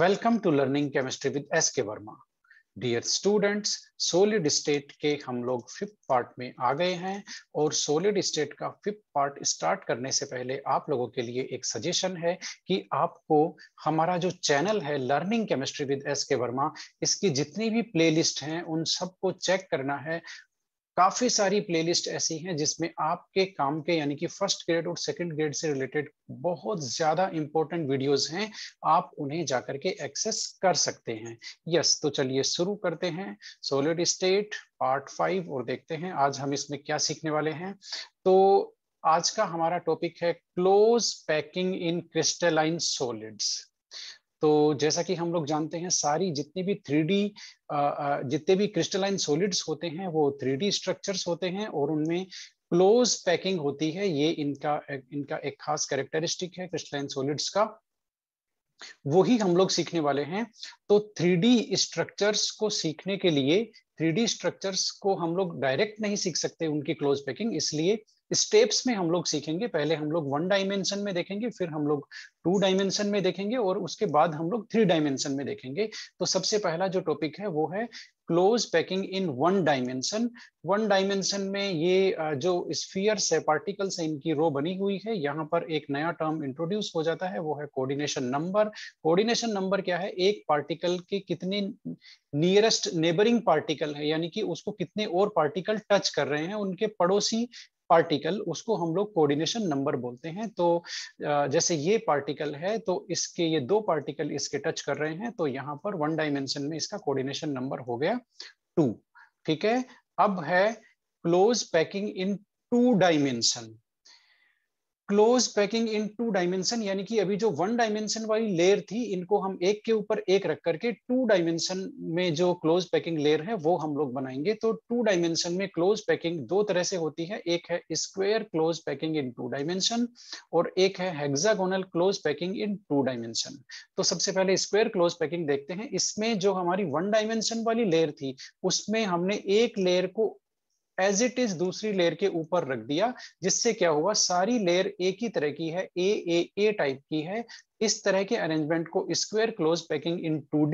Welcome to learning chemistry with S K Verma dear students solid state के हम लोग fifth part में आ गए हैं और सोलिड स्टेट का फिफ्थ पार्ट स्टार्ट करने से पहले आप लोगों के लिए एक सजेशन है कि आपको हमारा जो चैनल है learning chemistry with S K Verma इसकी जितनी भी प्लेलिस्ट हैं उन सबको चेक करना है काफी सारी प्लेलिस्ट ऐसी हैं जिसमें आपके काम के यानी कि फर्स्ट ग्रेड और सेकंड ग्रेड से रिलेटेड बहुत ज्यादा इंपॉर्टेंट वीडियोस हैं आप उन्हें जाकर के एक्सेस कर सकते हैं यस तो चलिए शुरू करते हैं सोलिड स्टेट पार्ट फाइव और देखते हैं आज हम इसमें क्या सीखने वाले हैं तो आज का हमारा टॉपिक है close packing in crystalline solids तो जैसा कि हम लोग जानते हैं सारी जितनी भी थ्री डी जितने भी क्रिस्टलाइन सॉलिड्स होते हैं वो थ्री डी स्ट्रक्चर्स होते हैं और उनमें क्लोज पैकिंग होती है ये इनका इनका एक खास कैरेक्टरिस्टिक है क्रिस्टलाइन सॉलिड्स का वो ही हम लोग सीखने वाले हैं तो थ्री स्ट्रक्चर्स को सीखने के लिए थ्री स्ट्रक्चर्स को हम लोग डायरेक्ट नहीं सीख सकते उनकी क्लोज पैकिंग इसलिए स्टेप्स में हम लोग सीखेंगे पहले हम लोग वन डायमेंशन में देखेंगे फिर हम लोग टू डायमेंशन में देखेंगे और उसके बाद हम लोग थ्री डायमेंशन में देखेंगे तो सबसे पहला जो टॉपिक है वो है close packing in one dimension one dimension में ये जो स्फियर्स है पार्टिकल्स है इनकी रो बनी हुई है यहाँ पर एक नया टर्म इंट्रोड्यूस हो जाता है वो है कोर्डिनेशन नंबर कोर्डिनेशन नंबर क्या है एक पार्टिकल पार्टिकल के कितने नियरेस्ट नेबरिंग पार्टिकल है यानी कि उसको कितने और पार्टिकल टच कर रहे हैं उनके पड़ोसी पार्टिकल उसको हम लोग कोऑर्डिनेशन नंबर बोलते हैं तो जैसे ये पार्टिकल है तो इसके ये दो पार्टिकल इसके टच कर रहे हैं तो यहाँ पर वन डायमेंशन में इसका कोऑर्डिनेशन नंबर हो गया टू ठीक है अब है close packing in two dimension close packing in two dimension यानी कि अभी जो वन डायमेंशन वाली लेयर थी इनको हम एक के ऊपर एक रख करके टू डायमेंशन में जो क्लोज पैकिंग लेयर है वो हम लोग बनाएंगे तो टू डायमेंशन में क्लोज पैकिंग दो तरह से होती है एक है square close packing in two dimension और एक है hexagonal close packing in two dimension तो सबसे पहले स्क्वेयर क्लोज पैकिंग देखते हैं इसमें जो हमारी वन डायमेंशन वाली लेयर थी उसमें हमने एक लेयर को एज इट इज दूसरी लेयर के ऊपर रख दिया जिससे क्या हुआ सारी लेयर एक ही तरह की है ए ए ए टाइप की है इस तरह के अरेंजमेंट को square close packing in two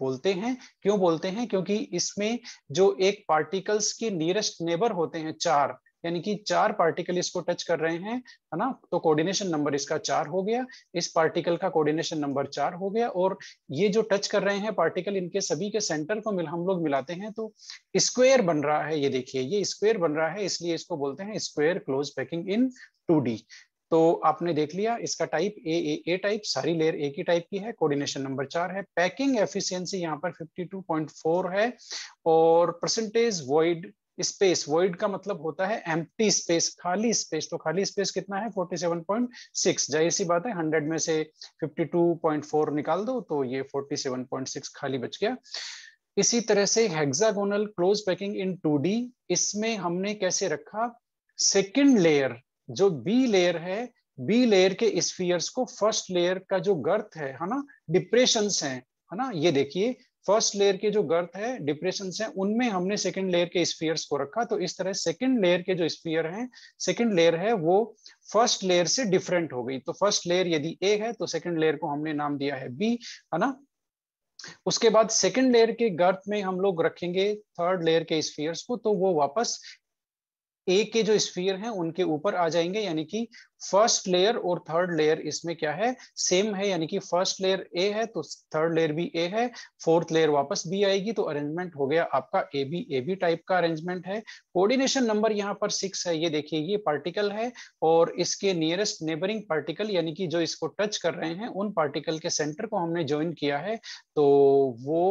बोलते हैं क्यों बोलते हैं क्योंकि इसमें जो एक पार्टिकल्स के नियरेस्ट नेबर होते हैं चार यानी कि चार पार्टिकल इसको टच कर रहे हैं है ना तो कोऑर्डिनेशन नंबर इसका चार हो गया इस पार्टिकल का कोऑर्डिनेशन नंबर चार हो गया और ये जो टच कर रहे हैं पार्टिकल इनके सभी के सेंटर को मिल हम लोग मिलाते हैं तो स्क्वेयर बन रहा है ये देखिए ये स्क्वेयर बन रहा है इसलिए इसको बोलते हैं square close packing in two तो आपने देख लिया इसका type A A A type सारी लेयर ए की टाइप की है कोऑर्डिनेशन नंबर चार है पैकिंग एफिशिएंसी यहाँ पर 52.4 है और परसेंटेज वॉइड स्पेस वॉइड का मतलब होता है एम्प्टी स्पेस खाली स्पेस तो खाली स्पेस कितना है 47.6 जाहिर सी बात है 100 में से 52.4 निकाल दो तो ये 47.6 खाली बच गया इसी तरह से हेक्सागोनल क्लोज पैकिंग इन 2D इसमें हमने कैसे रखा सेकंड लेयर जो बी लेयर है बी लेयर के स्फीयर्स को फर्स्ट लेयर का जो गर्थ है ना डिप्रेशन है ना ये देखिए फर्स्ट लेयर के जो गर्थ है डिप्रेशन है उनमें हमने सेकेंड लेयर के स्पीयर्स को रखा तो इस तरह सेकेंड लेयर के जो स्पीयर है सेकेंड लेयर है वो फर्स्ट लेयर से डिफरेंट हो गई तो फर्स्ट लेयर यदि ए है तो सेकेंड लेयर को हमने नाम दिया है बी है ना उसके बाद सेकेंड लेयर के गर्थ में हम लोग रखेंगे थर्ड लेयर के स्फीयर्स को तो वो वापस ए के जो स्पीयर हैं उनके ऊपर आ जाएंगे यानी कि फर्स्ट लेयर और थर्ड लेयर इसमें क्या है सेम है यानी कि फर्स्ट लेयर ए है तो थर्ड लेयर भी ए है फोर्थ लेयर वापस बी आएगी तो अरेंजमेंट हो गया आपका A B A B type का अरेंजमेंट है कोऑर्डिनेशन नंबर यहाँ पर सिक्स है ये देखिए ये पार्टिकल है और इसके नियरेस्ट नेबरिंग पार्टिकल यानी कि जो इसको टच कर रहे हैं उन पार्टिकल के सेंटर को हमने ज्वाइन किया है तो वो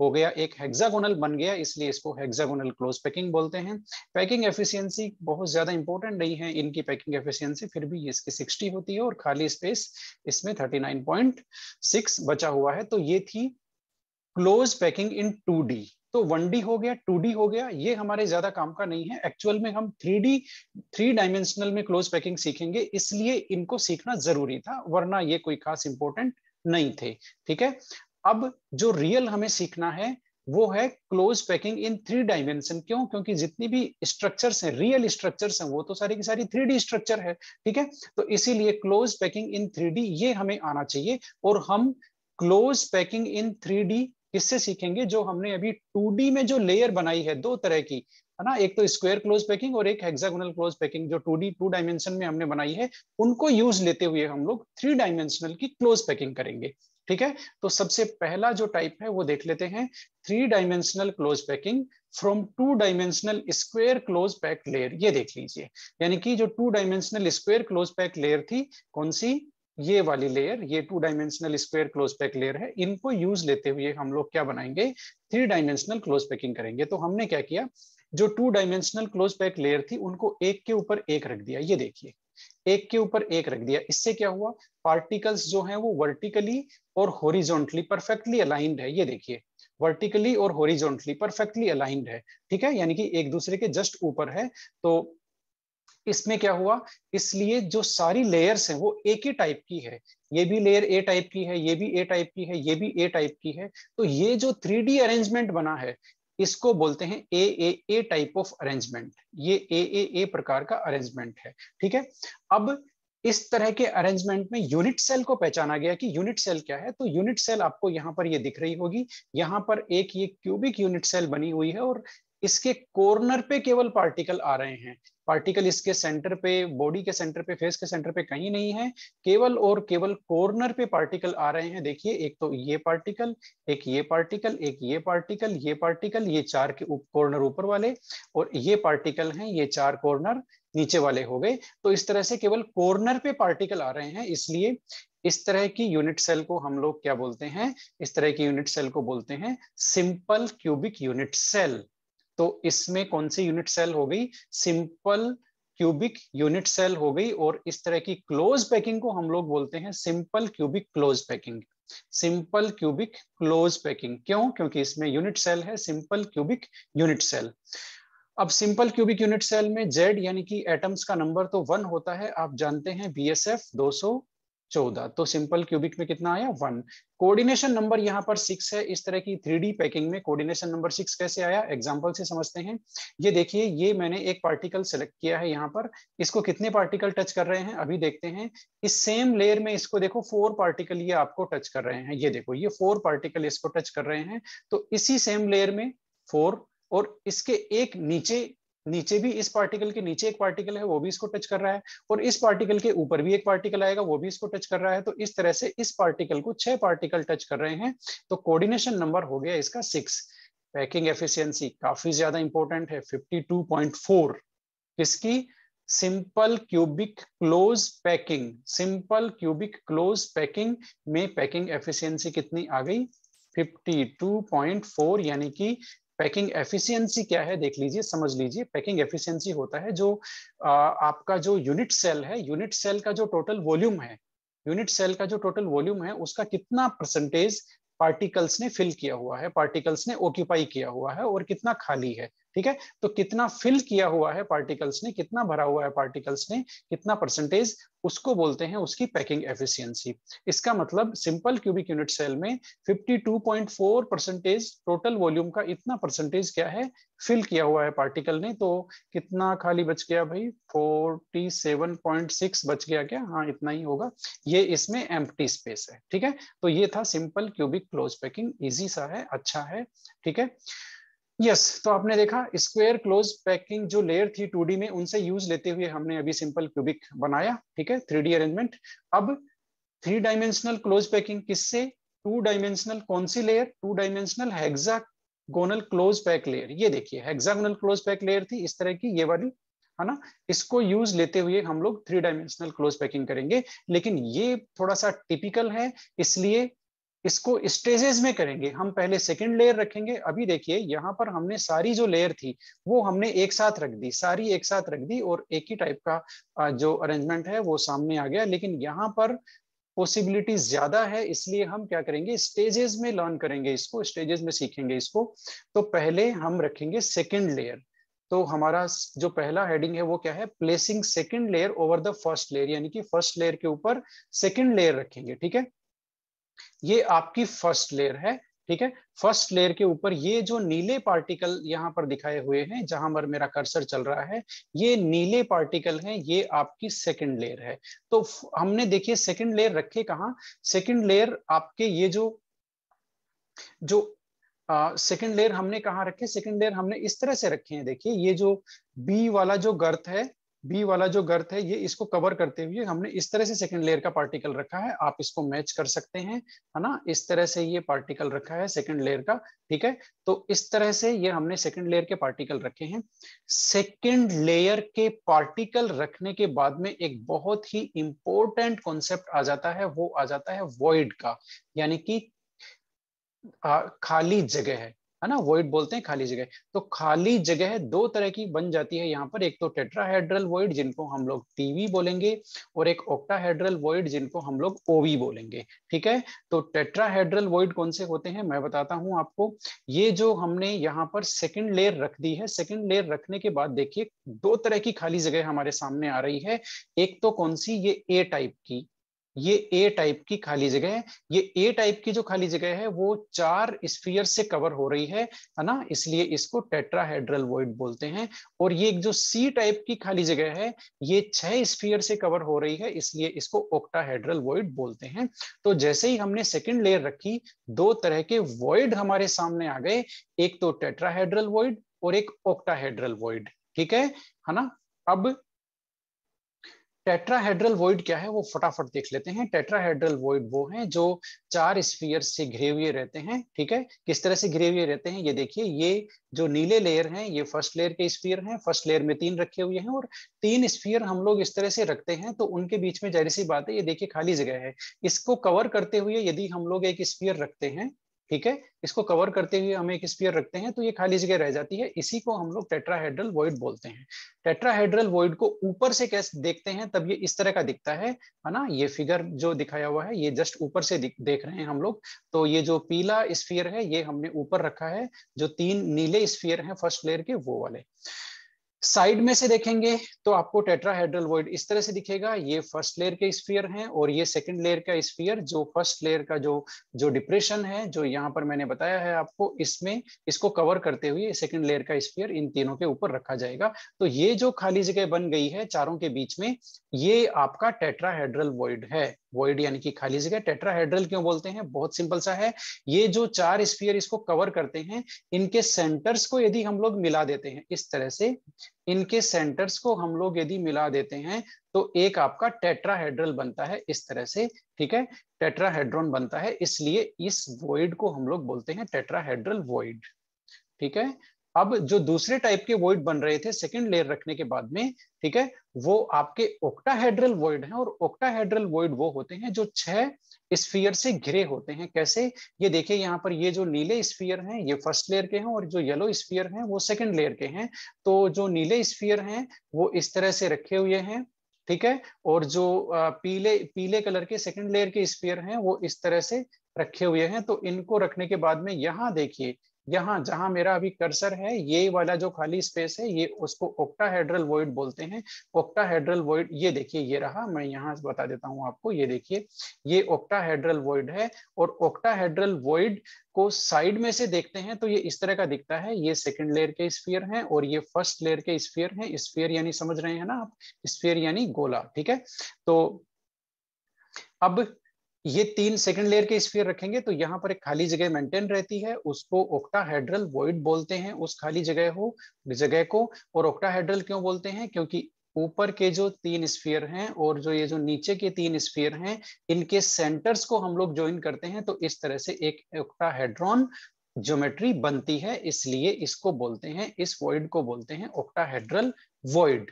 हो गया एक हेक्सागोनल बन गया इसलिए इसको हेक्सागोनल क्लोज पैकिंग बोलते हैं पैकिंग एफिशिएंसी बहुत ज्यादा इंपॉर्टेंट नहीं है इनकी पैकिंग एफिशिएंसी फिर भी भी इसकी 60 होती है और खाली स्पेस इसमें 39.6 बचा हुआ है तो ये थी क्लोज पैकिंग इन 2D तो 1D हो गया 2D हो गया ये हमारे ज्यादा काम का नहीं है एक्चुअल में हम 3D थ्री डायमेंशनल में क्लोज पैकिंग सीखेंगे इसलिए इनको सीखना जरूरी था वरना ये कोई खास इंपॉर्टेंट नहीं थे ठीक है अब जो रियल हमें सीखना है वो है close packing in three dimension क्यों क्योंकि जितनी भी स्ट्रक्चर्स हैं रियल स्ट्रक्चर्स हैं वो तो सारी की सारी थ्री स्ट्रक्चर है ठीक है तो इसीलिए क्लोज पैकिंग इन थ्री ये हमें आना चाहिए और हम क्लोज पैकिंग इन थ्री किससे सीखेंगे जो हमने अभी टू में जो लेयर बनाई है दो तरह की है ना एक तो स्क्वायर क्लोज पैकिंग और एक हेक्सागोनल क्लोज पैकिंग जो टू डी टू डायमेंशन में हमने बनाई है उनको यूज लेते हुए हम लोग थ्री डायमेंशनल की क्लोज पैकिंग करेंगे ठीक है तो सबसे पहला जो टाइप है वो देख लेते हैं three dimensional close packing from two dimensional square close pack layer ये देख लीजिए यानी कि जो two dimensional square close pack layer थी कौन सी ये वाली लेयर ये two dimensional square close pack layer है इनको यूज लेते हुए हम लोग क्या बनाएंगे थ्री डायमेंशनल क्लोज पैकिंग करेंगे तो हमने क्या किया जो two dimensional close pack layer थी उनको एक के ऊपर एक रख दिया ये देखिए एक के ऊपर एक रख दिया इससे क्या हुआ पार्टिकल्स जो हैं वो वर्टिकली और होरिजोनटली परफेक्टली अलाइंड है ये देखिए वर्टिकली और होरिजोनटली परफेक्टली अलाइंड है ठीक है यानी कि एक दूसरे के जस्ट ऊपर है तो इसमें क्या हुआ इसलिए जो सारी लेयर्स हैं वो एक ही टाइप की है ये भी लेयर ए टाइप की है ये भी ए टाइप की है ये भी ए टाइप की है तो ये जो थ्री अरेंजमेंट बना है इसको बोलते हैं A A A type of arrangement ये ए ए ए प्रकार का अरेंजमेंट है ठीक है अब इस तरह के अरेंजमेंट में यूनिट सेल को पहचाना गया कि यूनिट सेल क्या है तो यूनिट सेल आपको यहां पर ये दिख रही होगी यहां पर एक ये क्यूबिक यूनिट सेल बनी हुई है और इसके कॉर्नर पे केवल पार्टिकल आ रहे हैं पार्टिकल इसके सेंटर पे बॉडी के सेंटर पे फेस के सेंटर पे कहीं नहीं है केवल और केवल कॉर्नर पे पार्टिकल आ रहे हैं देखिए एक तो ये पार्टिकल एक ये पार्टिकल एक ये पार्टिकल ये पार्टिकल ये चार के कॉर्नर ऊपर वाले और ये पार्टिकल हैं ये चार कॉर्नर नीचे वाले हो गए तो इस तरह से केवल कॉर्नर पे पार्टिकल आ रहे हैं इसलिए इस तरह की यूनिट सेल को हम लोग क्या बोलते हैं इस तरह की यूनिट सेल को बोलते हैं सिंपल क्यूबिक यूनिट सेल तो इसमें कौन सी यूनिट सेल हो गई सिंपल क्यूबिक यूनिट सेल हो गई और इस तरह की क्लोज पैकिंग को हम लोग बोलते हैं simple cubic close packing simple cubic close packing क्यों क्योंकि इसमें यूनिट सेल है सिंपल क्यूबिक यूनिट सेल अब सिंपल क्यूबिक यूनिट सेल में जेड यानी कि एटम्स का नंबर तो वन होता है आप जानते हैं दो सौ चौदह तो सिंपल क्यूबिक में कितना आया वन कोऑर्डिनेशन नंबर यहाँ पर सिक्स है इस तरह की थ्री पैकिंग में कोऑर्डिनेशन नंबर सिक्स कैसे आया एग्जांपल से समझते हैं ये देखिए ये मैंने एक पार्टिकल सेलेक्ट किया है यहाँ पर इसको कितने पार्टिकल टच कर रहे हैं अभी देखते हैं इस सेम लेयर में इसको देखो फोर पार्टिकल ये आपको टच कर रहे हैं ये देखो ये फोर पार्टिकल इसको टच कर रहे हैं तो इसी सेम लेयर में फोर और इसके एक नीचे नीचे भी इस पार्टिकल के नीचे एक पार्टिकल है वो भी इसको टच कर रहा है और इस पार्टिकल के ऊपर भी एक पार्टिकल आएगा वो भी इसको टच कर रहा है तो इस तरह से इस पार्टिकल को छह पार्टिकल टच कर रहे हैं तो कोऑर्डिनेशन नंबर हो गया इसका सिक्स पैकिंग एफिशियंसी काफी ज्यादा इंपॉर्टेंट है फिफ्टी किसकी simple cubic close packing simple cubic close packing में पैकिंग एफिशिएंसी कितनी आ गई 52.4 यानी कि पैकिंग एफिशिएंसी क्या है देख लीजिए समझ लीजिए पैकिंग एफिशिएंसी होता है जो आ, आपका जो यूनिट सेल है यूनिट सेल का जो टोटल वॉल्यूम है यूनिट सेल का जो टोटल वॉल्यूम है उसका कितना परसेंटेज पार्टिकल्स ने फिल किया हुआ है पार्टिकल्स ने ऑक्यूपाई किया हुआ है और कितना खाली है ठीक है तो कितना फिल किया हुआ है पार्टिकल्स ने कितना भरा हुआ है पार्टिकल्स ने कितना परसेंटेज उसको बोलते हैं उसकी पैकिंग एफिशिएंसी इसका मतलब सिंपल क्यूबिक यूनिट सेल में 52.4 परसेंटेज टोटल वॉल्यूम का इतना परसेंटेज क्या है फिल किया हुआ है पार्टिकल ने तो कितना खाली बच गया भाई 47.6 बच गया क्या हाँ इतना ही होगा ये इसमें एम्प्टी स्पेस है ठीक है तो ये था simple cubic close packing easy सा है अच्छा है ठीक है यस yes, तो आपने देखा स्क्वेयर क्लोज पैकिंग जो लेयर थी 2D में उनसे यूज लेते हुए हमने अभी सिंपल क्यूबिक बनाया ठीक है थ्री अरेंजमेंट अब थ्री डायमेंशनल क्लोज पैकिंग किससे टू डायमेंशनल कौन सी layer two dimensional hexagonal close pack layer ये देखिए हेक्सागोनल क्लोज पैक लेयर थी इस तरह की ये वाली है ना इसको यूज लेते हुए हम लोग थ्री डायमेंशनल क्लोज पैकिंग करेंगे लेकिन ये थोड़ा सा टिपिकल है इसलिए इसको स्टेजेस में करेंगे हम पहले सेकेंड लेयर रखेंगे अभी देखिए यहाँ पर हमने सारी जो लेयर थी वो हमने एक साथ रख दी सारी एक साथ रख दी और एक ही टाइप का जो अरेंजमेंट है वो सामने आ गया लेकिन यहाँ पर पॉसिबिलिटीज ज्यादा है इसलिए हम क्या करेंगे स्टेजेस में लर्न करेंगे इसको स्टेजेस में सीखेंगे इसको तो पहले हम रखेंगे सेकेंड लेयर तो हमारा जो पहला हेडिंग है वो क्या है placing second layer over the first layer यानी कि फर्स्ट लेयर के ऊपर सेकेंड लेयर रखेंगे ठीक है ये आपकी फर्स्ट लेयर है ठीक है फर्स्ट लेयर के ऊपर ये जो नीले पार्टिकल यहाँ पर दिखाए हुए हैं जहां पर मेरा कर्सर चल रहा है ये नीले पार्टिकल हैं ये आपकी सेकंड लेयर है तो हमने देखिए सेकंड लेयर रखे कहा सेकंड लेयर आपके ये जो जो सेकंड uh, लेयर हमने कहा रखे सेकंड लेयर हमने इस तरह से रखे हैं देखिए ये जो बी वाला जो गर्थ है बी वाला जो गर्थ है ये इसको कवर करते हुए हमने इस तरह से सेकेंड लेयर का पार्टिकल रखा है आप इसको मैच कर सकते हैं है ना इस तरह से ये पार्टिकल रखा है सेकेंड लेयर का ठीक है तो इस तरह से ये हमने सेकेंड लेयर के पार्टिकल रखे हैं सेकेंड लेयर के पार्टिकल रखने के बाद में एक बहुत ही इंपॉर्टेंट कॉन्सेप्ट आ जाता है वो आ जाता है वॉइड का यानी कि खाली जगह है है ना वॉइड बोलते हैं खाली जगह तो खाली जगह दो तरह की बन जाती है यहाँ पर एक तो टेट्राहेड्रल वॉइड जिनको हम लोग टीवी बोलेंगे और एक ऑक्टाहेड्रल वॉइड जिनको हम लोग ओवी बोलेंगे ठीक है तो टेट्राहेड्रल वॉइड कौन से होते हैं मैं बताता हूँ आपको ये जो हमने यहाँ पर सेकेंड लेयर रख दी है सेकेंड लेयर रखने के बाद देखिए दो तरह की खाली जगह हमारे सामने आ रही है एक तो कौन सी ये ए टाइप की ये ए टाइप की खाली जगह है ये ए टाइप की जो खाली जगह है वो चार स्फीयर से कवर हो रही है है ना इसलिए इसको टेट्राहेड्रल वॉइड बोलते हैं और ये जो सी टाइप की खाली जगह है ये छह स्फीयर से कवर हो रही है इसलिए इसको ओक्टाहेड्रल वॉइड बोलते हैं तो जैसे ही हमने सेकेंड लेयर रखी दो तरह के वॉइड हमारे सामने आ गए एक तो टेट्राहेड्रल वॉइड और एक ओक्टाहेड्रल वॉइड ठीक है है ना अब टेट्राहेड्रल वॉइड क्या है वो फटाफट देख लेते हैं टेट्राहेड्रल वॉइड वो हैं जो चार स्फीयर से घिरे हुए रहते हैं ठीक है किस तरह से घिरे हुए रहते हैं ये देखिए ये जो नीले लेयर हैं ये फर्स्ट लेयर के स्फीयर हैं फर्स्ट लेयर में तीन रखे हुए हैं और तीन स्फीयर हम लोग इस तरह से रखते हैं तो उनके बीच में जाहिर सी बात है ये देखिए खाली जगह है इसको कवर करते हुए यदि हम लोग एक स्फीयर रखते हैं ठीक है इसको कवर करते हुए हम एक स्पीयर रखते हैं तो ये खाली जगह रह जाती है इसी को हम लोग टेट्राहेड्रल वॉइड बोलते हैं टेट्राहेड्रल वॉइड को ऊपर से कैसे देखते हैं तब ये इस तरह का दिखता है है ना ये फिगर जो दिखाया हुआ है ये जस्ट ऊपर से देख रहे हैं हम लोग तो ये जो पीला स्पीयर है ये हमने ऊपर रखा है जो तीन नीले स्पीयर है फर्स्ट लेयर के वो वाले साइड में से देखेंगे तो आपको टेट्राहेड्रल वॉइड इस तरह से दिखेगा ये फर्स्ट लेयर के स्फीयर हैं और ये सेकंड लेयर का स्फीयर जो फर्स्ट लेयर का जो जो डिप्रेशन है जो यहाँ पर मैंने बताया है आपको इसमें इसको कवर करते हुए सेकंड लेयर का स्फीयर इन तीनों के ऊपर रखा जाएगा तो ये जो खाली जगह बन गई है चारों के बीच में ये आपका टेट्राहेड्रल वॉइड है वॉइड यानी कि खाली जगह टेट्राहेड्रल क्यों बोलते हैं बहुत सिंपल सा है ये जो चार स्पीयर इसको कवर करते हैं इनके सेंटर्स को यदि हम लोग मिला देते हैं इस तरह से इनके सेंटर्स को हम लोग यदि मिला देते हैं तो एक आपका टेट्राहेड्रल बनता है इस तरह से ठीक है टेट्राहेड्रॉन बनता है इसलिए इस वॉइड को हम लोग बोलते हैं टेट्राहेड्रल वॉइड ठीक है अब जो दूसरे टाइप के वॉइड बन रहे थे सेकेंड लेयर रखने के बाद में ठीक है वो आपके ओक्टाहेड्रल वॉइड हैं और ओक्टाहेड्रल वॉइड वो होते हैं जो छह स्फीयर से घिरे होते हैं कैसे ये देखिए यहाँ पर ये जो नीले स्फीयर हैं ये फर्स्ट लेयर के हैं और जो येलो स्फीयर हैं वो सेकंड लेयर के हैं तो जो नीले स्फीयर हैं वो इस तरह से रखे हुए हैं ठीक है और जो पीले पीले कलर के सेकंड लेयर के स्पीयर हैं वो इस तरह से रखे हुए हैं तो इनको रखने के बाद में यहाँ देखिए यहाँ जहां मेरा अभी कर्सर है ये वाला जो खाली स्पेस है ये उसको ओक्टाहेड्रल वॉइड बोलते हैं ओक्टाहेड्रल वॉइड ये देखिए ये रहा मैं यहाँ बता देता हूँ आपको ये देखिए ये ओक्टाहेड्रल वॉइड है और ओक्टाहेड्रल वॉइड को साइड में से देखते हैं तो ये इस तरह का दिखता है ये सेकेंड लेयर के स्पीयर है और ये फर्स्ट लेयर के स्पीयर है स्पीयर यानी समझ रहे हैं ना आप स्पीयर यानी गोला ठीक है तो अब ये तीन सेकंड लेयर के स्फीयर रखेंगे तो यहाँ पर एक खाली जगह मेंटेन रहती है उसको ओक्टाहेड्रल वॉइड बोलते हैं उस खाली जगह हो जगह को और ओक्टाहेड्रल क्यों बोलते हैं क्योंकि ऊपर के जो तीन स्फीयर हैं और जो ये जो नीचे के तीन स्फीयर हैं इनके सेंटर्स को हम लोग ज्वाइन करते हैं तो इस तरह से एक ओक्टाहेड्रॉन ज्योमेट्री बनती है इसलिए इसको बोलते हैं इस वॉइड को बोलते हैं ओक्टाहेड्रल वॉइड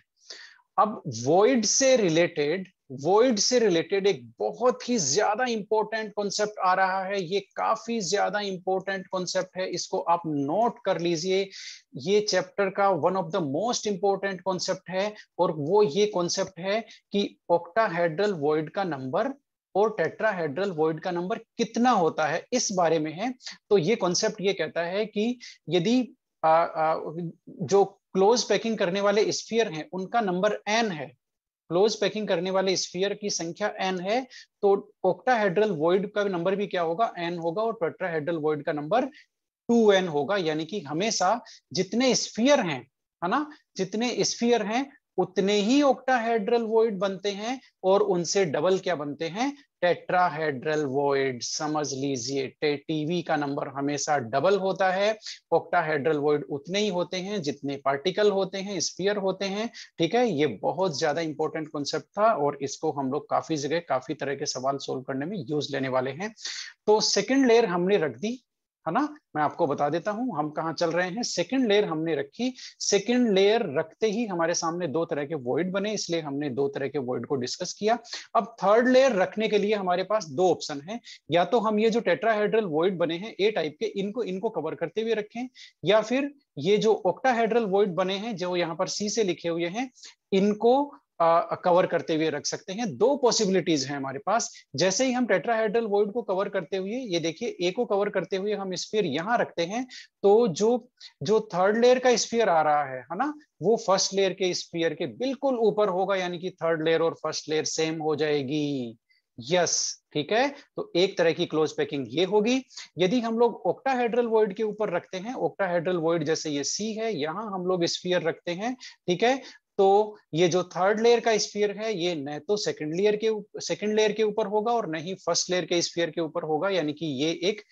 अब वॉइड से रिलेटेड वॉइड से रिलेटेड एक बहुत ही ज्यादा इंपॉर्टेंट कॉन्सेप्ट आ रहा है ये काफी ज्यादा इंपॉर्टेंट कॉन्सेप्ट है इसको आप नोट कर लीजिए ये चैप्टर का one of the most important concept है और वो ये कॉन्सेप्ट है कि ऑक्टाहेड्रल वॉइड का नंबर और टेट्राहेड्रल वॉइड का नंबर कितना होता है इस बारे में है तो ये कॉन्सेप्ट ये कहता है कि यदि जो क्लोज पैकिंग करने वाले स्फीयर हैं उनका नंबर एन है क्लोज पैकिंग करने वाले स्फीयर की संख्या एन है तो ओक्टाहेड्रल वॉइड का नंबर भी क्या होगा एन होगा और हेड्रल वॉइड का नंबर टू एन होगा यानी कि हमेशा जितने स्फीयर हैं है ना जितने स्फीयर हैं उतने ही ओक्टाहेड्रल वॉइड बनते हैं और उनसे डबल क्या बनते हैं टेट्राहेड्रल वॉइड समझ लीजिए टीवी का नंबर हमेशा डबल होता है ओक्टाहेड्रल वॉइड उतने ही होते हैं जितने पार्टिकल होते हैं स्पीयर होते हैं ठीक है ये बहुत ज्यादा इंपॉर्टेंट कॉन्सेप्ट था और इसको हम लोग काफी जगह काफी तरह के सवाल सोल्व करने में यूज लेने वाले हैं तो सेकेंड लेयर हमने रख दी है ना मैं आपको बता देता हूं हम कहा चल रहे हैं सेकेंड लेयर हमने रखी सेकेंड लेयर रखते ही हमारे सामने दो तरह के वॉइड बने इसलिए हमने दो तरह के वॉइड को डिस्कस किया अब थर्ड लेयर रखने के लिए हमारे पास दो ऑप्शन है या तो हम ये जो टेट्राहेड्रल वॉइड बने हैं ए टाइप के इनको इनको कवर करते हुए रखें या फिर ये जो ऑक्टाहेड्रल वॉइड बने हैं जो यहाँ पर सी से लिखे हुए हैं इनको कवर करते हुए रख सकते हैं दो पॉसिबिलिटीज हैं हमारे पास जैसे ही हम टेट्राहेड्रल वोइड को कवर करते हुए ये देखिए ए को कवर करते हुए हम स्पीयर यहाँ रखते हैं तो जो जो थर्ड लेयर का स्पीयर आ रहा है है ना वो फर्स्ट लेयर के स्पीयर के बिल्कुल ऊपर होगा यानी कि थर्ड लेयर और फर्स्ट लेयर सेम हो जाएगी यस yes, ठीक है तो एक तरह की क्लोज पैकिंग ये होगी यदि हम लोग ओक्टाहेड्रल वॉइड के ऊपर रखते हैं ओक्टाहेड्रल वॉइड जैसे ये सी है यहां हम लोग स्फीयर रखते हैं ठीक है तो ये जो थर्ड लेयर का स्पीयर है ये न तो सेकंड लेयर के सेकंड लेयर के ऊपर होगा और न ही फर्स्ट लेयर के स्पीयर के ऊपर होगा यानी कि ये एक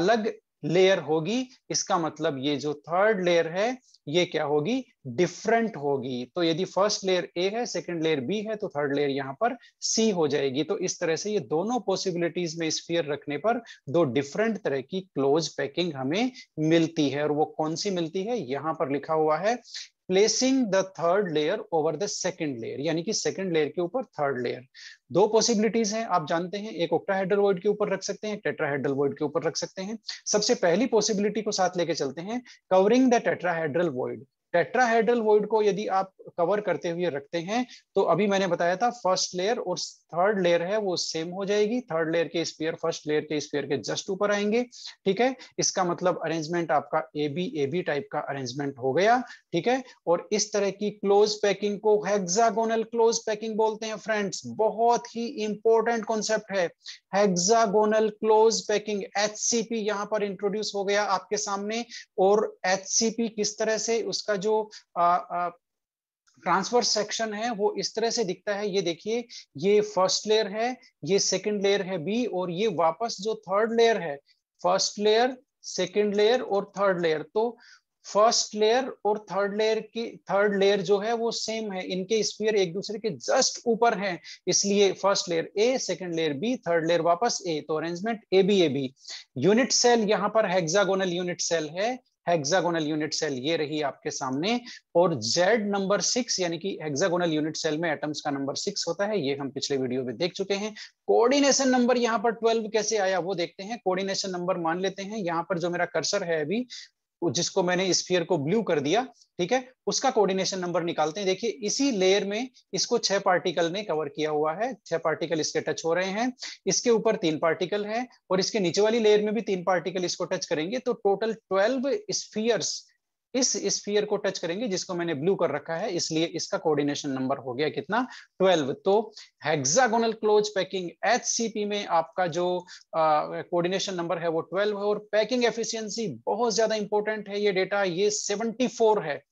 अलग लेयर होगी इसका मतलब ये जो थर्ड लेयर है ये क्या होगी डिफरेंट होगी तो यदि फर्स्ट लेयर ए है सेकंड लेयर बी है तो थर्ड लेयर यहां पर सी हो जाएगी तो इस तरह से ये दोनों पॉसिबिलिटीज में स्पीयर रखने पर दो डिफरेंट तरह की क्लोज पैकिंग हमें मिलती है और वो कौन सी मिलती है यहां पर लिखा हुआ है placing the third layer over the second layer यानी कि सेकेंड लेयर के ऊपर थर्ड लेयर दो पॉसिबिलिटीज हैं आप जानते हैं एक ऑक्टाहेड्रल वॉइड के ऊपर रख सकते हैं टेट्राहेड्रल वॉइड के ऊपर रख सकते हैं सबसे पहली पॉसिबिलिटी को साथ लेके चलते हैं covering the tetrahedral void tetrahedral void को यदि आप कवर करते हुए रखते हैं तो अभी मैंने बताया था फर्स्ट लेयर और थर्ड लेयर है वो सेम हो जाएगी थर्ड लेयर के स्पेयर फर्स्ट लेयर के स्पेयर के जस्ट ऊपर आएंगे ठीक है इसका मतलब अरेंजमेंट आपका A B A B type का अरेंजमेंट हो गया ठीक है और इस तरह की क्लोज पैकिंग को हेक्सागोनल क्लोज पैकिंग बोलते हैं फ्रेंड्स बहुत ही इंपॉर्टेंट कॉन्सेप्ट है हेक्सागोनल क्लोज पैकिंग एच यहां पर इंट्रोड्यूस हो गया आपके सामने और एच किस तरह से उसका जो ट्रांसफर सेक्शन है वो इस तरह से दिखता है ये देखिए ये फर्स्ट लेयर है ये सेकंड लेयर है बी और ये वापस जो थर्ड लेयर है फर्स्ट लेयर सेकंड लेयर और थर्ड लेयर तो फर्स्ट लेयर और थर्ड लेयर की थर्ड लेयर जो है वो सेम है इनके स्पीयर एक दूसरे के जस्ट ऊपर हैं इसलिए first layer A second layer B third layer वापस ए तो arrangement A B A B unit cell यहां पर हेक्सागोनल यूनिट सेल है हेक्सागोनल यूनिट सेल ये रही आपके सामने और जेड नंबर सिक्स यानी कि हेक्सागोनल यूनिट सेल में एटम्स का नंबर सिक्स होता है ये हम पिछले वीडियो में देख चुके हैं कोऑर्डिनेशन नंबर यहाँ पर ट्वेल्व कैसे आया वो देखते हैं कोऑर्डिनेशन नंबर मान लेते हैं यहाँ पर जो मेरा कर्सर है अभी जिसको मैंने स्पीयर को ब्लू कर दिया ठीक है उसका कोऑर्डिनेशन नंबर निकालते हैं देखिए इसी लेयर में इसको छह पार्टिकल ने कवर किया हुआ है छह पार्टिकल इसके टच हो रहे हैं इसके ऊपर तीन पार्टिकल है और इसके नीचे वाली लेयर में भी तीन पार्टिकल इसको टच करेंगे तो टोटल ट्वेल्व स्पीयर्स इस स्पीयर को टच करेंगे जिसको मैंने ब्लू कर रखा है इसलिए इसका कोऑर्डिनेशन नंबर हो गया कितना 12 तो हेक्सागोनल क्लोज पैकिंग एचसीपी में आपका जो कोऑर्डिनेशन नंबर है वो 12 है और पैकिंग एफिशिएंसी बहुत ज्यादा इंपॉर्टेंट है ये डेटा ये 74 है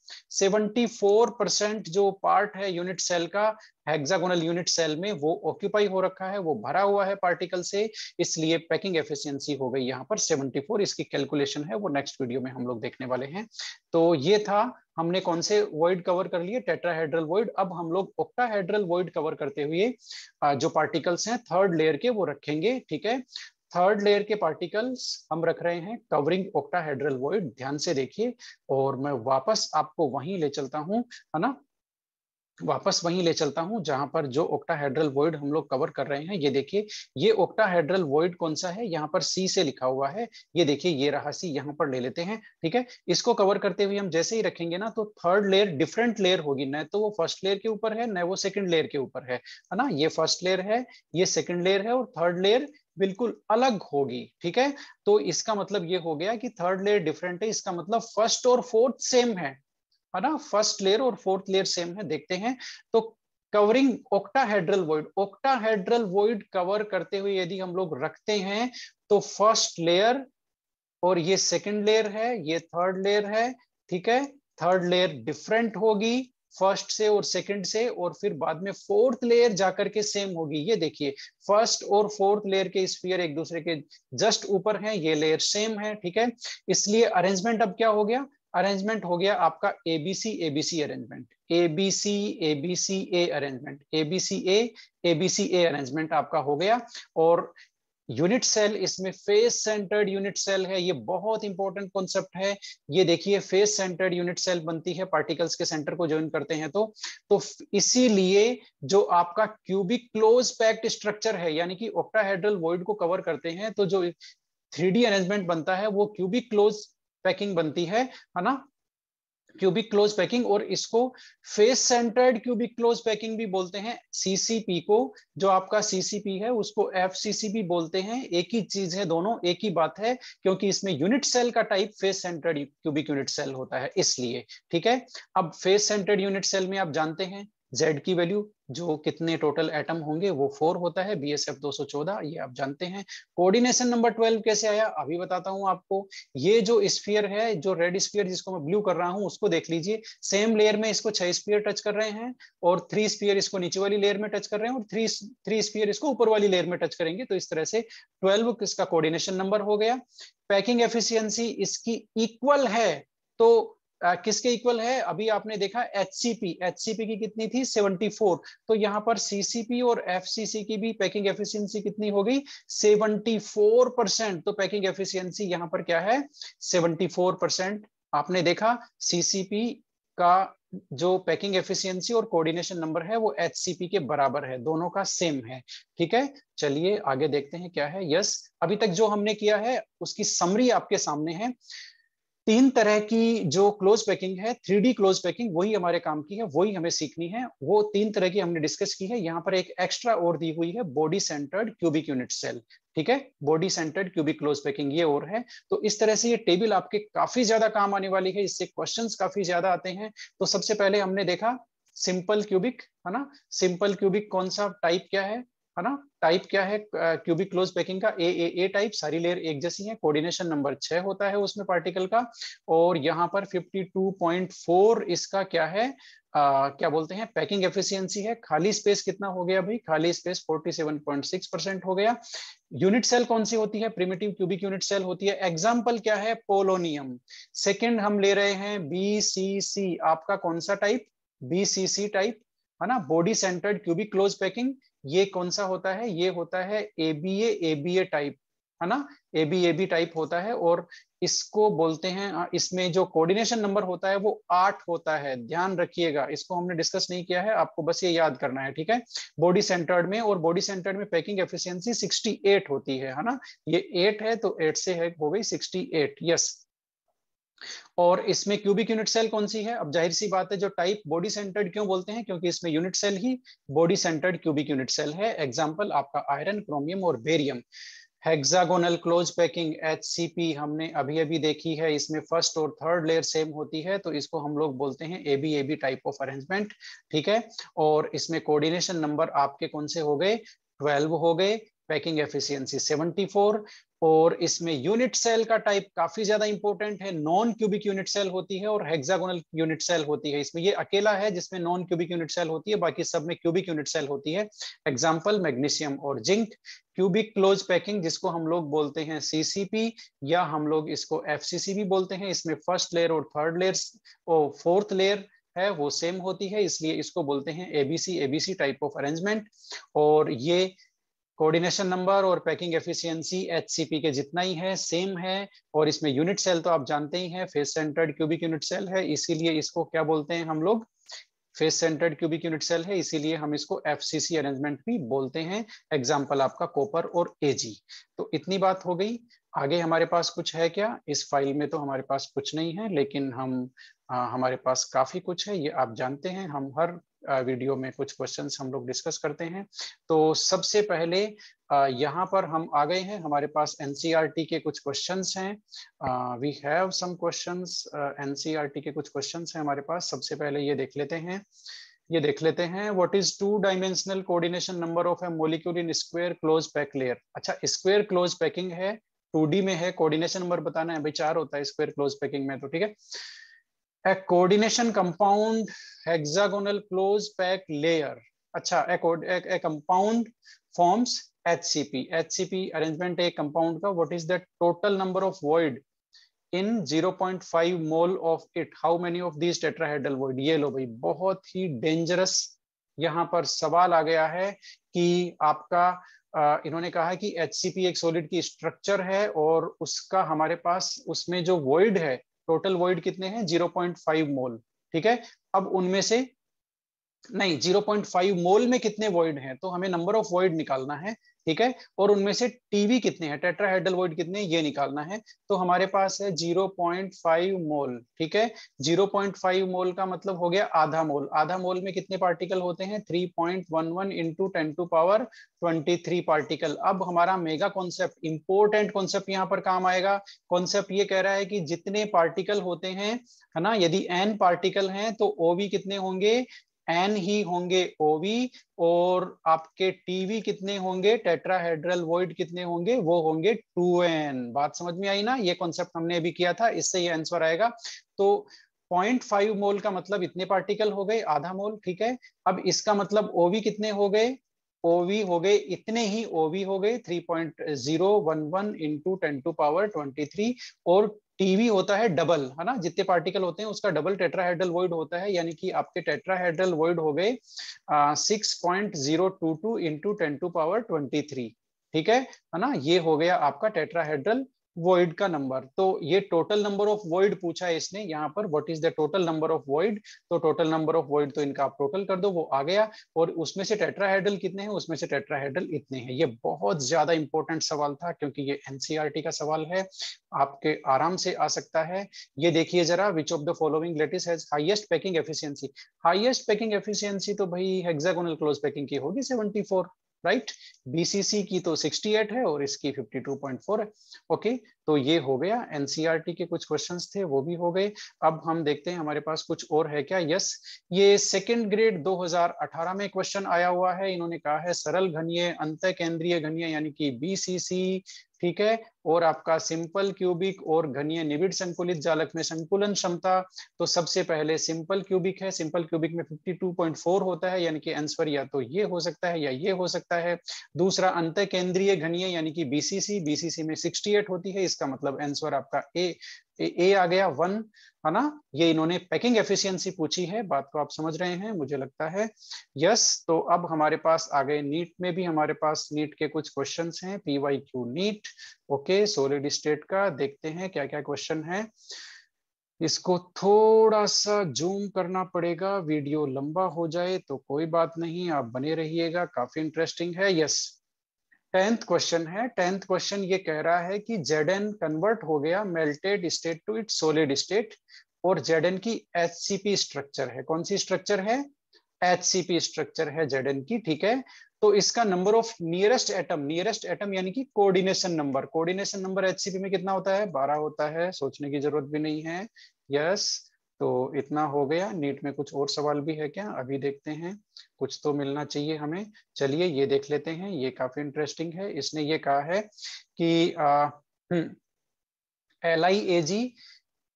74 परसेंट जो पार्ट है यूनिट सेल का हेक्सागोनल यूनिट सेल में वो ऑक्यूपाई हो रखा है वो भरा हुआ है पार्टिकल से इसलिए पैकिंग एफिशिएंसी हो गई यहाँ पर 74 इसकी कैलकुलेशन है वो नेक्स्ट वीडियो में हम लोग देखने वाले हैं तो ये था हमने कौन से वॉइड कवर कर लिए टेट्राहेड्रल वॉइड अब हम लोग ओक्टाहेड्रल वॉइड कवर करते हुए जो पार्टिकल्स हैं थर्ड लेयर के वो रखेंगे ठीक है थर्ड लेयर के पार्टिकल्स हम रख रहे हैं कवरिंग ओक्टाहेड्रल वॉइड ध्यान से देखिए और मैं वापस आपको वहीं ले चलता हूं है ना वापस वहीं ले चलता हूं जहां पर जो ओक्टाहेड्रल वॉइड हम लोग कवर कर रहे हैं ये देखिए ये ओक्टाहेड्रल वॉइड कौन सा है यहाँ पर सी से लिखा हुआ है ये देखिए ये रहा सी यहाँ पर ले लेते हैं ठीक है इसको कवर करते हुए हम जैसे ही रखेंगे ना तो थर्ड लेयर डिफरेंट लेयर होगी न तो वो फर्स्ट लेयर के ऊपर है न वो सेकेंड लेयर के ऊपर है है ना ये फर्स्ट लेयर है ये सेकेंड लेयर है और थर्ड लेयर बिल्कुल अलग होगी ठीक है तो इसका मतलब ये हो गया कि थर्ड लेयर डिफरेंट है इसका मतलब फर्स्ट और फोर्थ सेम है है ना फर्स्ट लेयर और फोर्थ लेयर सेम है देखते हैं तो covering octahedral void octahedral void cover करते हुए यदि हम लोग रखते हैं तो फर्स्ट लेयर और ये सेकंड लेयर है ये थर्ड लेयर है ठीक है थर्ड लेयर डिफरेंट होगी फर्स्ट से और सेकंड से और फिर बाद में फोर्थ लेयर जाकर के सेम होगी ये देखिए फर्स्ट और फोर्थ लेयर के स्पीयर एक दूसरे के जस्ट ऊपर हैं ये लेयर सेम है ठीक है इसलिए अरेंजमेंट अब क्या हो गया अरेंजमेंट हो गया आपका ABC ABC arrangement ABC ABC A arrangement ABC A ABC A arrangement आपका हो गया और यूनिट सेल इसमें फेस सेंटर्ड यूनिट सेल है ये बहुत इंपॉर्टेंट कॉन्सेप्ट है ये देखिए फेस सेंटर्ड यूनिट सेल बनती है पार्टिकल्स के सेंटर को ज्वाइन करते हैं तो तो इसीलिए जो आपका क्यूबिक क्लोज पैक्ड स्ट्रक्चर है यानी कि ऑक्टाहेड्रल वॉइड को कवर करते हैं तो जो थ्री डी अरेंजमेंट बनता है वो क्यूबिक क्लोज पैकिंग बनती है है ना क्यूबिक क्लोज पैकिंग और इसको face centred cubic close packing भी बोलते हैं सीसीपी को जो आपका सीसीपी है उसको एफ भी बोलते हैं एक ही चीज है दोनों एक ही बात है क्योंकि इसमें यूनिट सेल का type face centred cubic unit cell होता है इसलिए ठीक है अब फेस सेंटर्ड यूनिट सेल में आप जानते हैं जेड की वैल्यू जो कितने टोटल एटम होंगे वो फोर होता है बी एस एफ दो सौ चौदह ये आप जानते हैं कोऑर्डिनेशन नंबर ट्वेल्व कैसे आया अभी बताता हूं आपको ये जो स्फीयर है जो रेड स्पीयर जिसको मैं ब्लू कर रहा हूं उसको देख लीजिए सेम लेयर में इसको छह स्पीयर टच कर रहे हैं और थ्री स्पीयर इसको नीचे वाली लेयर में टच कर रहे हैं और थ्री थ्री स्पीयर इसको ऊपर वाली लेयर में टच करेंगे तो इस तरह से ट्वेल्व इसका कोऑर्डिनेशन नंबर हो गया पैकिंग एफिशियंसी इसकी इक्वल है तो किसके इक्वल है अभी आपने देखा एच सी की कितनी थी 74 तो यहाँ पर सीसीपी और एफसीसी की भी पैकिंग एफिशिएंसी कितनी हो गई 74 परसेंट तो पैकिंग एफिशिएंसी यहां पर क्या है 74 परसेंट आपने देखा सीसीपी का जो पैकिंग एफिशिएंसी और कोऑर्डिनेशन नंबर है वो एच के बराबर है दोनों का सेम है ठीक है चलिए आगे देखते हैं क्या है यस अभी तक जो हमने किया है उसकी समरी आपके सामने है तीन तरह की जो क्लोज पैकिंग है थ्री डी क्लोज पैकिंग वही हमारे काम की है वही हमें सीखनी है वो तीन तरह की हमने डिस्कस की है यहाँ पर एक एक्स्ट्रा और दी हुई है body centred cubic unit cell ठीक है body centred cubic close packing ये और है तो इस तरह से ये टेबल आपके काफी ज्यादा काम आने वाली है इससे क्वेश्चन काफी ज्यादा आते हैं तो सबसे पहले हमने देखा सिंपल क्यूबिक है ना सिंपल क्यूबिक कौन सा टाइप क्या है है ना टाइप क्या है क्यूबिक क्लोज पैकिंग का ए ए ए टाइप सारी लेयर एक जैसी है कोऑर्डिनेशन नंबर छह होता है उसमें पार्टिकल का और यहाँ पर 52.4 इसका क्या है आ, uh, क्या बोलते हैं पैकिंग एफिशिएंसी है खाली स्पेस कितना हो गया भाई खाली स्पेस 47.6 परसेंट हो गया यूनिट सेल कौन सी होती है प्रिमिटिव क्यूबिक यूनिट सेल होती है एग्जाम्पल क्या है पोलोनियम सेकेंड हम ले रहे हैं बी सी सी आपका कौन सा type B C C type है ना body centred cubic close packing ये कौन सा होता है ये होता है A A A B B A type है ना A B A B type होता है और इसको बोलते हैं इसमें जो कोऑर्डिनेशन नंबर होता है वो आठ होता है ध्यान रखिएगा इसको हमने डिस्कस नहीं किया है आपको बस ये याद करना है ठीक है बॉडी सेंटर्ड में और बॉडी सेंटर्ड में पैकिंग एफिशिएंसी 68 होती है है ना ये एट है तो एट से है हो गई 68 यस और इसमें क्यूबिक यूनिट सेल कौन सी है अब जाहिर सी बात है जो टाइप बॉडी सेंटर्ड क्यों बोलते हैं क्योंकि इसमें यूनिट सेल ही body centred cubic unit cell है एग्जाम्पल आपका आयरन क्रोमियम और barium hexagonal close packing H हमने अभी अभी देखी है इसमें फर्स्ट और थर्ड लेयर सेम होती है तो इसको हम लोग बोलते हैं A B A B type of arrangement ठीक है और इसमें कोऑर्डिनेशन नंबर आपके कौन से हो गए 12 हो गए पैकिंग एफिशिएंसी 74 और इसमें यूनिट सेल का टाइप काफी ज्यादा इंपॉर्टेंट है नॉन क्यूबिक यूनिट सेल होती है और हेक्सागोनल यूनिट सेल होती है इसमें ये अकेला है जिसमें नॉन क्यूबिक यूनिट सेल होती है बाकी सब में क्यूबिक यूनिट सेल होती है एग्जाम्पल मैग्नीशियम और जिंक क्यूबिक क्लोज पैकिंग जिसको हम लोग बोलते हैं सीसीपी या हम लोग इसको एफ भी बोलते हैं इसमें फर्स्ट लेयर और थर्ड लेयर और फोर्थ लेयर है वो सेम होती है इसलिए इसको बोलते हैं ABC ABC type of arrangement और ये कोऑर्डिनेशन नंबर और पैकिंग एफिशिएंसी एचसीपी के जितना ही है सेम है और इसमें यूनिट सेल तो आप जानते ही हैं face centred cubic unit cell है इसीलिए इसको क्या बोलते हैं हम लोग face centred cubic unit cell है इसीलिए हम इसको एफसीसी अरेंजमेंट भी बोलते हैं एग्जाम्पल आपका कोपर और एजी तो इतनी बात हो गई आगे हमारे पास कुछ है क्या इस फाइल में तो हमारे पास कुछ नहीं है लेकिन हम आ, हमारे पास काफी कुछ है ये आप जानते हैं हम हर वीडियो में कुछ क्वेश्चंस हम लोग डिस्कस करते हैं तो सबसे पहले यहाँ पर हम आ गए हैं हमारे पास एनसीईआरटी e के कुछ क्वेश्चंस हैं we have some questions NCERT के कुछ क्वेश्चंस हैं हमारे पास सबसे पहले ये देख लेते हैं ये देख लेते हैं what is two dimensional coordination number of a molecule in square close pack layer अच्छा स्क्वेयर क्लोज पैकिंग है टू में है कोऑर्डिनेशन नंबर बताना है अभी चार होता है स्क्वेयर क्लोज पैकिंग में तो ठीक है a coordination compound hexagonal close pack layer अच्छा compound forms HCP HCP arrangement a compound का what is the total number of void in 0.5 mole of it how many of this tetrahedral void ये लो भाई बहुत ही dangerous यहां पर सवाल आ गया है कि आपका Uh, इन्होंने कहा कि HCP एक सॉलिड की स्ट्रक्चर है और उसका हमारे पास उसमें जो वॉइड है टोटल वॉइड कितने हैं 0.5 मोल ठीक है अब उनमें से नहीं जीरो पॉइंट फाइव मोल में कितने वॉइड हैं तो हमें नंबर ऑफ वॉइड निकालना है ठीक है और उनमें से टीवी कितने हैं टेट्राहेड्रल वॉइड कितने ये निकालना है तो हमारे पास है फाइव मोल ठीक है फाइव मोल का मतलब हो गया आधा मोल आधा मोल में कितने पार्टिकल होते हैं three point one one into ten to power twenty three particle अब हमारा मेगा कॉन्सेप्ट इंपोर्टेंट कॉन्सेप्ट यहाँ पर काम आएगा कॉन्सेप्ट ये कह रहा है कि जितने पार्टिकल होते हैं है ना यदि एन पार्टिकल हैं तो ओ कितने होंगे एन ही होंगे ओवी और आपके टीवी कितने होंगे टेट्राहेड्रल वोइड कितने होंगे वो होंगे टू एन बात समझ में आई ना ये कॉन्सेप्ट हमने अभी किया था इससे ये आंसर आएगा तो 0.5 मोल का मतलब इतने पार्टिकल हो गए आधा मोल ठीक है अब इसका मतलब ओवी कितने हो गए ओवी हो गए इतने ही ओवी हो गए 3.011 point zero one one into ten to power 23 और टीवी होता है डबल है ना जितने पार्टिकल होते हैं उसका डबल टेट्राहेड्रल वॉइड होता है यानी कि आपके टेट्राहेड्रल वॉइड हो गए six point zero two two into ten to power twenty three ठीक है है ना ये हो गया आपका टेट्राहेड्रल वॉइड का नंबर तो ये टोटल नंबर ऑफ वॉइड पूछा है इसने यहाँ पर what is the total number of void तो टोटल नंबर ऑफ वॉइड तो इनका आप टोटल कर दो वो आ गया और उसमें से टेट्राहेड्रल कितने हैं उसमें से टेट्राहेड्रल इतने हैं ये बहुत ज्यादा इंपॉर्टेंट सवाल था क्योंकि ये एनसीईआरटी e का सवाल है आपके आराम से आ सकता है ये देखिए जरा which of the following lattice has highest packing efficiency highest packing efficiency तो भाई हेक्सागोनल क्लोज पैकिंग की होगी फोर राइट बीसीसी की तो 68 है और इसकी 52.4 है ओके तो ये हो गया एनसीईआरटी e के कुछ क्वेश्चंस थे वो भी हो गए अब हम देखते हैं हमारे पास कुछ और है क्या यस ये सेकंड ग्रेड 2018 में क्वेश्चन आया हुआ है इन्होंने कहा है सरल घनीय अंत केंद्रीय घनीय यानी कि बीसीसी ठीक है और आपका सिंपल क्यूबिक और घनीय निविड संकुलित जालक में संकुलन क्षमता तो सबसे पहले सिंपल क्यूबिक है सिंपल क्यूबिक में 52.4 होता है यानी कि आंसर या तो ये हो सकता है या ये हो सकता है दूसरा अंत केंद्रीय घनीय यानी कि बीसीसी बीसीसी में 68 होती है इसका मतलब आंसर आपका ए ए आ गया वन है ना ये इन्होंने पैकिंग एफिशिएंसी पूछी है बात को आप समझ रहे हैं मुझे लगता है यस तो अब हमारे पास आ गए नीट में भी हमारे पास नीट के कुछ क्वेश्चन हैं P Y Q NEET okay solid state का देखते हैं क्या क्या क्वेश्चन है इसको थोड़ा सा जूम करना पड़ेगा वीडियो लंबा हो जाए तो कोई बात नहीं आप बने रहिएगा काफी इंटरेस्टिंग है यस टेंथ क्वेश्चन है टेंथ क्वेश्चन ये कह रहा है कि जेड एन कन्वर्ट हो गया melted state to it solid state और जेड एन की एच सी पी स्ट्रक्चर है कौन सी स्ट्रक्चर है एच सी पी स्ट्रक्चर है जेड एन की ठीक है तो इसका number of nearest atom nearest atom यानी कि coordination number coordination number H C P में कितना होता है बारह होता है सोचने की जरूरत भी नहीं है यस yes. तो इतना हो गया नीट में कुछ और सवाल भी है क्या अभी देखते हैं कुछ तो मिलना चाहिए हमें चलिए ये देख लेते हैं ये काफी इंटरेस्टिंग है इसने ये कहा है कि L I A G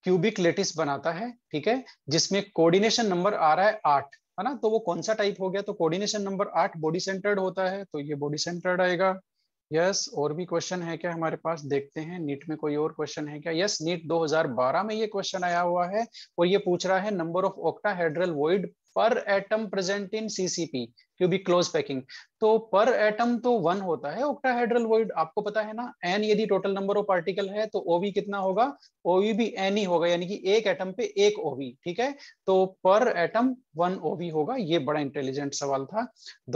cubic lattice बनाता है ठीक है जिसमें कोऑर्डिनेशन नंबर आ रहा है आठ है ना तो वो कौन सा टाइप हो गया तो कोऑर्डिनेशन नंबर आठ बॉडी सेंटर्ड होता है तो ये बॉडी सेंटर्ड आएगा यस और भी क्वेश्चन है क्या हमारे पास देखते हैं नीट में कोई और क्वेश्चन है क्या यस नीट 2012 में ये क्वेश्चन आया हुआ है और ये पूछ रहा है number of octahedral void per atom present in CCP क्योंकि क्लोज पैकिंग तो पर एटम तो वन होता है ऑक्टाहेड्रल वॉइड आपको पता है ना एन यदि टोटल नंबर ऑफ पार्टिकल है तो ओवी कितना होगा ओवी भी एन ही होगा यानी कि एक एटम पे एक ओवी ठीक है तो पर एटम वन ओवी होगा ये बड़ा इंटेलिजेंट सवाल था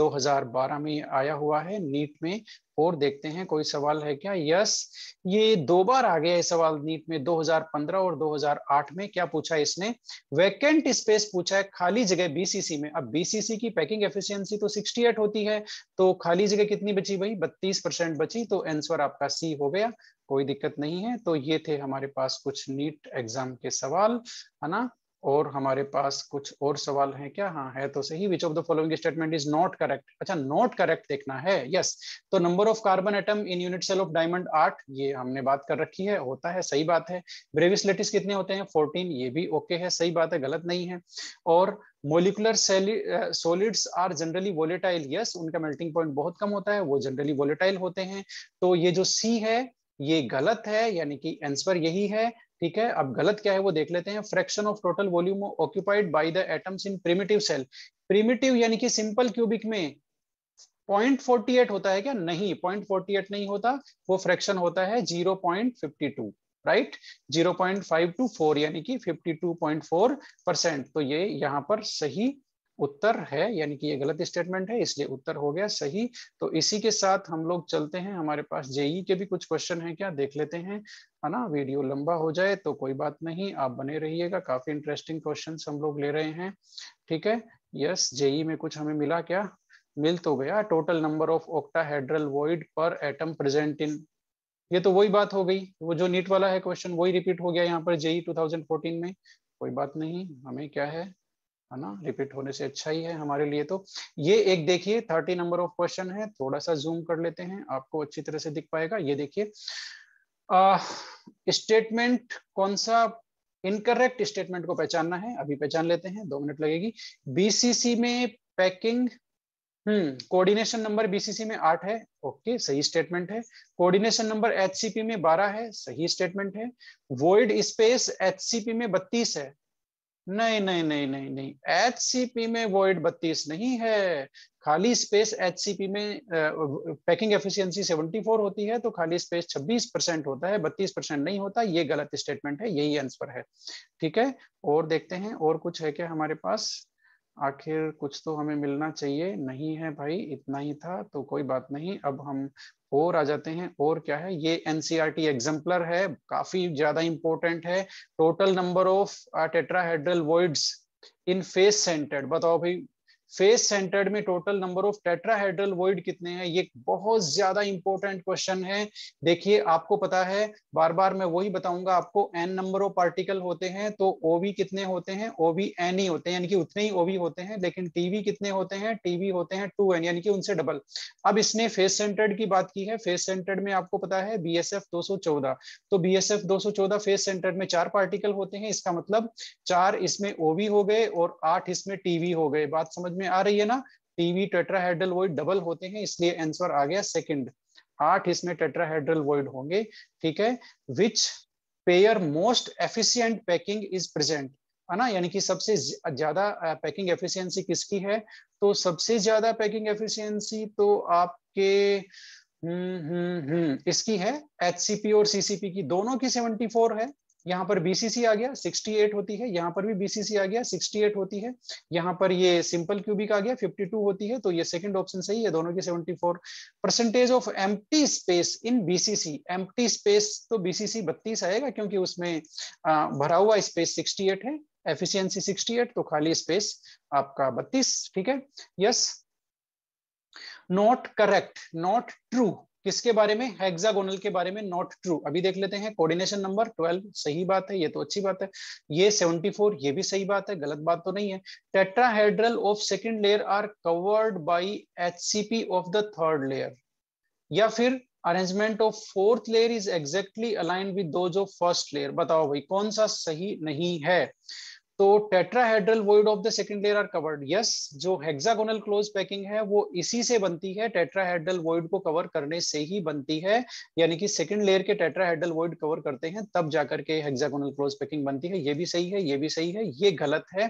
2012 में आया हुआ है नीट में और देखते हैं कोई सवाल है क्या यस ये दो बार आ गया है सवाल नीट में 2015 और 2008 में क्या पूछा इसने वैकेंट स्पेस पूछा है खाली जगह बीसीसी में अब बीसीसी की पैकिंग एफिशियंस वैकेंसी तो 68 होती है तो खाली जगह कितनी बची भाई 32 परसेंट बची तो आंसर आपका सी हो गया कोई दिक्कत नहीं है तो ये थे हमारे पास कुछ नीट एग्जाम के सवाल है ना और हमारे पास कुछ और सवाल हैं क्या हाँ है तो सही which of the following statement is not correct अच्छा नॉट करेक्ट देखना है यस yes. तो number of carbon atom in unit cell of diamond आठ ये हमने बात कर रखी है होता है सही बात है ब्रेविस लेटिस कितने होते हैं फोर्टीन ये भी ओके okay है सही बात है गलत नहीं है और molecular solids are generally volatile yes उनका मेल्टिंग पॉइंट बहुत कम होता है वो जनरली वोलेटाइल होते हैं तो ये जो सी है ये गलत है यानी कि आंसर यही है ठीक है अब गलत क्या है वो देख लेते हैं fraction of total volume occupied by the atoms in primitive cell primitive यानी कि सिंपल क्यूबिक में 0.48 होता है क्या नहीं 0.48 नहीं होता वो फ्रैक्शन होता है 0.52 राइट 0.524 यानी कि 52.4 परसेंट तो ये यहां पर सही उत्तर है यानी कि ये गलत स्टेटमेंट है इसलिए उत्तर हो गया सही तो इसी के साथ हम लोग चलते हैं हमारे पास जेई के भी कुछ क्वेश्चन है क्या देख लेते हैं है ना वीडियो लंबा हो जाए तो कोई बात नहीं आप बने रहिएगा काफी इंटरेस्टिंग क्वेश्चन हम लोग ले रहे हैं ठीक है यस जेई में कुछ हमें मिला क्या मिल तो गया total number of octahedral void per atom present in ये तो वही बात हो गई वो जो नीट वाला है क्वेश्चन वही रिपीट हो गया यहाँ पर जेई 2014 में कोई बात नहीं हमें क्या है है ना रिपीट होने से अच्छा ही है हमारे लिए तो ये एक देखिए थर्टी नंबर ऑफ क्वेश्चन है थोड़ा सा जूम कर लेते हैं आपको अच्छी तरह से दिख पाएगा ये देखिए स्टेटमेंट कौन सा इनकरेक्ट स्टेटमेंट को पहचानना है अभी पहचान लेते हैं दो मिनट लगेगी बीसीसी में packing hmm coordination number BCC में आठ है ओके सही स्टेटमेंट है कोऑर्डिनेशन नंबर एचसीपी में बारह है सही स्टेटमेंट है वॉइड स्पेस एचसीपी में बत्तीस है नहीं नहीं नहीं नहीं नहीं एच में वॉइड बत्तीस नहीं है खाली स्पेस एच में पैकिंग एफिशिएंसी 74 होती है तो खाली स्पेस 26 परसेंट होता है 32 परसेंट नहीं होता ये गलत स्टेटमेंट है यही आंसर है ठीक है और देखते हैं और कुछ है क्या हमारे पास आखिर कुछ तो हमें मिलना चाहिए नहीं है भाई इतना ही था तो कोई बात नहीं अब हम और आ जाते हैं और क्या है ये टी एग्जाम्पलर e है काफी ज्यादा इंपॉर्टेंट है total number of tetrahedral voids in face centred बताओ भाई फेस सेंटर्ड में total number of tetrahedral void कितने हैं ये बहुत ज्यादा इंपॉर्टेंट क्वेश्चन है देखिए आपको पता है बार बार मैं वही बताऊंगा आपको एन नंबर ऑफ पार्टिकल होते हैं तो ओवी कितने होते हैं ओवी एन ही होते हैं यानी कि उतने ही ओवी होते हैं लेकिन टीवी कितने होते हैं टीवी होते हैं टू एन यानी कि उनसे डबल अब इसने फेस सेंटर्ड की बात की है फेस सेंटर्ड में आपको पता है बी एस एफ दो चौदह तो बी एस एफ दो चौदह फेस सेंटर्ड में चार पार्टिकल होते हैं इसका मतलब चार इसमें ओवी हो गए और आठ इसमें टीवी हो गए बात समझ में में आ रही है ना टीवी टेट्राहेड्रल वॉइड डबल होते हैं इसलिए आंसर आ गया सेकंड आठ इसमें टेट्राहेड्रल वॉइड होंगे ठीक है which pair most efficient packing is present है ना यानी कि सबसे ज्यादा पैकिंग एफिशियंसी किसकी है तो सबसे ज्यादा पैकिंग एफिशियंसी तो आपके हम्म हम्म हम्म इसकी है एचसीपी और सीसीपी की दोनों की 74 है यहाँ पर बीसीसी आ गया 68 होती है यहाँ पर भी बीसीसी आ गया 68 होती है यहाँ पर ये सिंपल क्यूबिक आ गया 52 होती है तो ये सेकंड ऑप्शन सही है दोनों की 74 percentage of M space in BCC M space तो बीसीसी बत्तीस आएगा क्योंकि उसमें भरा हुआ स्पेस 68 है एफिशियंसी 68 तो खाली स्पेस आपका बत्तीस ठीक है yes not correct not true किसके बारे में हेक्सागोनल के बारे में नॉट ट्रू अभी देख लेते हैं कोऑर्डिनेशन नंबर 12 सही बात है ये तो अच्छी बात है ये 74 ये भी सही बात है गलत बात तो नहीं है tetrahedral of second layer are covered by HCP of the third layer या फिर arrangement of fourth layer is exactly align with those of first layer बताओ भाई कौन सा सही नहीं है तो tetrahedral void of the second layer are covered yes जो हेक्सागोनल क्लोज पैकिंग है वो इसी से बनती है टेट्राहेड्रल वोइड को कवर करने से ही बनती है यानी कि सेकंड लेयर के टेट्राहेड्रल वोइड कवर करते हैं तब जाकर के हेक्सागोनल क्लोज पैकिंग बनती है ये भी सही है ये भी सही है ये गलत है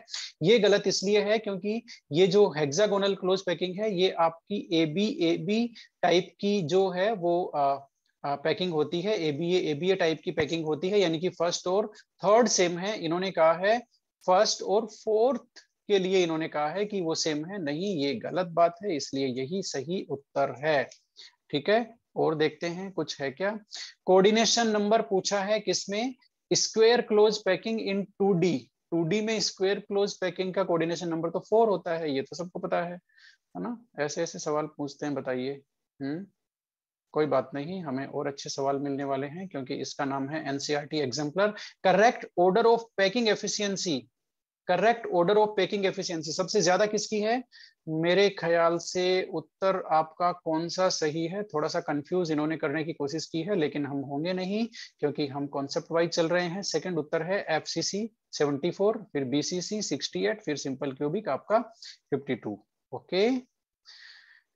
ये गलत इसलिए है क्योंकि ये जो हेक्सागोनल क्लोज पैकिंग है ये आपकी A B A B type की जो है वो आ, पैकिंग होती है एबीए एबीए टाइप की पैकिंग होती है यानी कि फर्स्ट और थर्ड सेम है इन्होंने कहा है फर्स्ट और फोर्थ के लिए इन्होंने कहा है कि वो सेम है नहीं ये गलत बात है इसलिए यही सही उत्तर है ठीक है और देखते हैं कुछ है क्या कोऑर्डिनेशन नंबर पूछा है किसमें square close packing in two D two D में स्क्वेयर क्लोज पैकिंग का कोऑर्डिनेशन नंबर तो फोर होता है ये तो सबको पता है है ना ऐसे ऐसे सवाल पूछते हैं बताइए हम्म कोई बात नहीं हमें और अच्छे सवाल मिलने वाले हैं क्योंकि इसका नाम है NCERT exemplar correct order of packing efficiency correct order of packing efficiency सबसे ज्यादा किसकी है मेरे ख्याल से उत्तर आपका कौन सा सही है थोड़ा सा कंफ्यूज इन्होंने करने की कोशिश की है लेकिन हम होंगे नहीं क्योंकि हम कॉन्सेप्ट वाइज चल रहे हैं सेकंड उत्तर है एफसीसी 74 फिर बीसीसी 68 फिर सिंपल क्यूबिक आपका 52 okay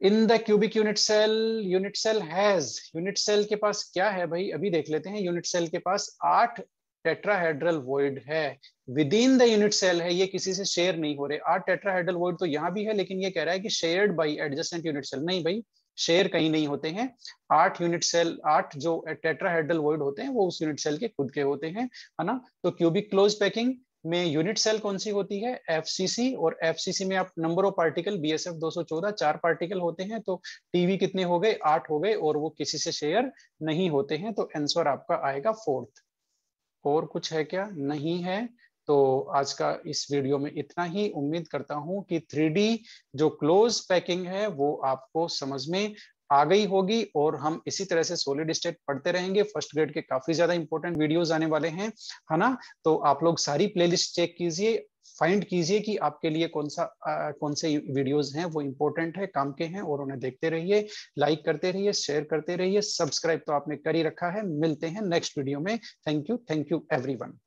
in the cubic unit cell unit cell has unit cell के पास क्या है भाई अभी देख लेते हैं यूनिट सेल के पास आठ टेट्राहेड्रल वॉइड है within the unit cell है ये किसी से शेयर नहीं हो रहे आर टेट्राहेड्रल वॉइड तो यहाँ भी है लेकिन ये कह रहा है कि shared by adjacent unit cell नहीं भाई शेयर कहीं नहीं होते हैं आठ यूनिट सेल आठ जो टेट्राहेड्रल वॉइड होते हैं वो उस यूनिट सेल के खुद के होते हैं है ना तो क्यूबिक क्लोज पैकिंग में यूनिट सेल कौन सी होती है एफसीसी और एफसीसी में आप नंबर ऑफ पार्टिकल बीएसएफ 214 चार पार्टिकल होते हैं तो टीवी कितने हो गए आठ हो गए और वो किसी से शेयर नहीं होते हैं तो आंसर आपका आएगा फोर्थ और कुछ है क्या नहीं है तो आज का इस वीडियो में इतना ही उम्मीद करता हूं कि 3D जो क्लोज पैकिंग है वो आपको समझ में आ गई होगी और हम इसी तरह से सोलिड स्टेट पढ़ते रहेंगे फर्स्ट ग्रेड के काफी ज्यादा इंपॉर्टेंट वीडियोस आने वाले हैं है ना तो आप लोग सारी प्लेलिस्ट चेक कीजिए फाइंड कीजिए कि आपके लिए कौन सा आ, कौन से वीडियोस हैं वो इम्पोर्टेंट है काम के हैं और उन्हें देखते रहिए लाइक करते रहिए शेयर करते रहिए सब्सक्राइब तो आपने कर ही रखा है मिलते हैं नेक्स्ट वीडियो में thank you thank you everyone